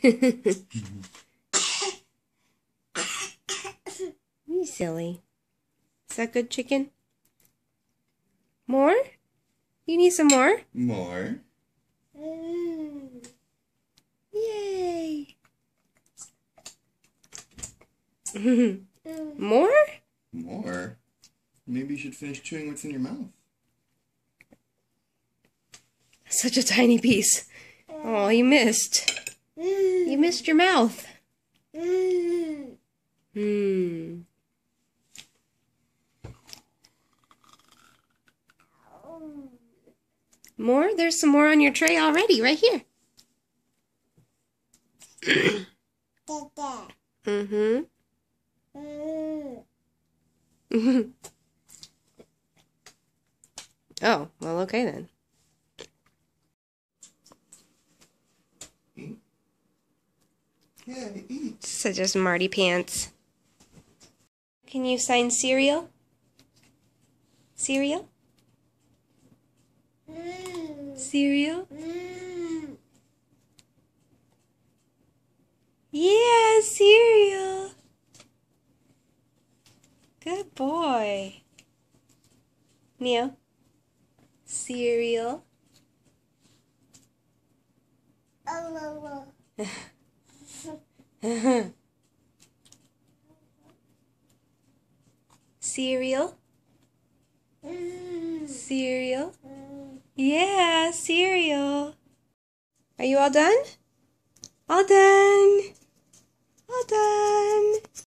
you silly. Is that good, chicken? More? You need some more? More. Mm. Yay. more? More? Maybe you should finish chewing what's in your mouth. Such a tiny piece. Oh, you missed. You missed your mouth. Hmm. More? There's some more on your tray already, right here. mm-hmm. oh, well, okay then. Such as Marty Pants. Can you sign cereal? Cereal? Cereal? Yeah, cereal. Good boy. Neo. Cereal. Oh, cereal mm. cereal mm. yeah cereal are you all done all done